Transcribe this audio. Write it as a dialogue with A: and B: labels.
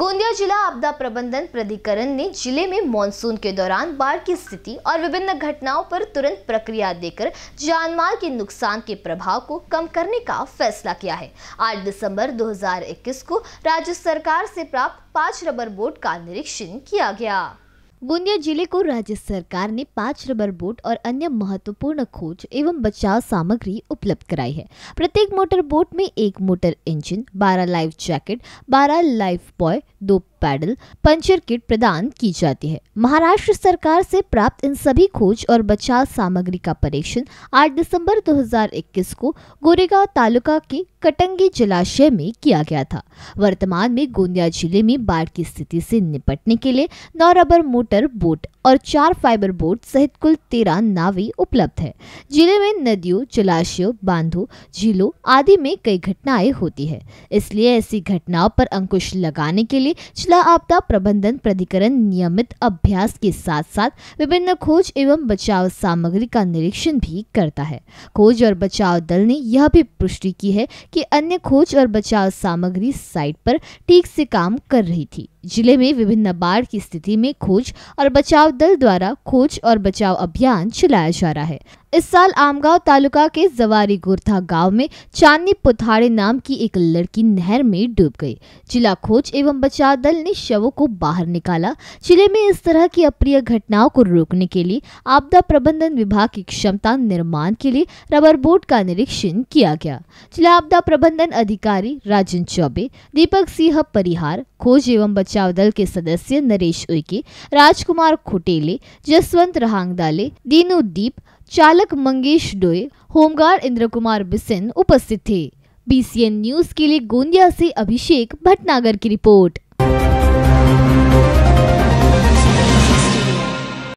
A: गोंदिया जिला आपदा प्रबंधन प्राधिकरण ने जिले में मानसून के दौरान बाढ़ की स्थिति और विभिन्न घटनाओं पर तुरंत प्रक्रिया देकर जानमाल के नुकसान के प्रभाव को कम करने का फैसला किया है 8 दिसंबर 2021 को राज्य सरकार से प्राप्त पांच रबर बोर्ड का निरीक्षण किया गया गोंदिया जिले को राज्य सरकार ने पांच रबर बोट और अन्य महत्वपूर्ण खोज एवं बचाव सामग्री उपलब्ध कराई है प्रत्येक मोटर बोट में एक मोटर इंजन बारह लाइफ जैकेट बारह लाइफ बॉय दो पैडल पंचर किट प्रदान की जाती है महाराष्ट्र सरकार से प्राप्त इन सभी खोज और बचाव सामग्री का परीक्षण 8 दिसंबर 2021 को गोरेगांव तालुका के कटंगी जलाशय में किया गया था वर्तमान में गोंदिया जिले में बाढ़ की स्थिति से निपटने के लिए नौ रबर मोटर बोट और चार फाइबर बोट सहित कुल तेरह नावें उपलब्ध है जिले में नदियों जलाशयों बांधों झीलों आदि में कई घटनाएं होती है इसलिए ऐसी घटनाओं पर अंकुश लगाने के लिए जिला आपदा प्रबंधन प्राधिकरण नियमित अभ्यास के साथ साथ विभिन्न खोज एवं बचाव सामग्री का निरीक्षण भी करता है खोज और बचाव दल ने यह भी पुष्टि की है कि अन्य खोज और बचाव सामग्री साइट पर ठीक से काम कर रही थी जिले में विभिन्न बाढ़ की स्थिति में खोज और बचाव दल द्वारा खोज और बचाव अभियान चलाया जा रहा है इस साल आमगांव तालुका के जवारी गुरथा गांव में चांदनी पुथाड़े नाम की एक लड़की नहर में डूब गई जिला खोज एवं बचाव दल ने शवों को बाहर निकाला जिले में इस तरह की अप्रिय घटनाओं को रोकने के लिए आपदा प्रबंधन विभाग की क्षमता निर्माण के लिए रबर बोट का निरीक्षण किया गया जिला आपदा प्रबंधन अधिकारी राजन चौबे दीपक सिंह परिहार खोज एवं बचाव दल के सदस्य नरेश उइके राजकुमार खुटेले जसवंत रहांगदाले दीनू दीप चालक मंगेश डोय होमगार्ड इंद्र कुमार बिसेन उपस्थित थे बीसीएन न्यूज के लिए गोंदिया से अभिषेक भटनागर की रिपोर्ट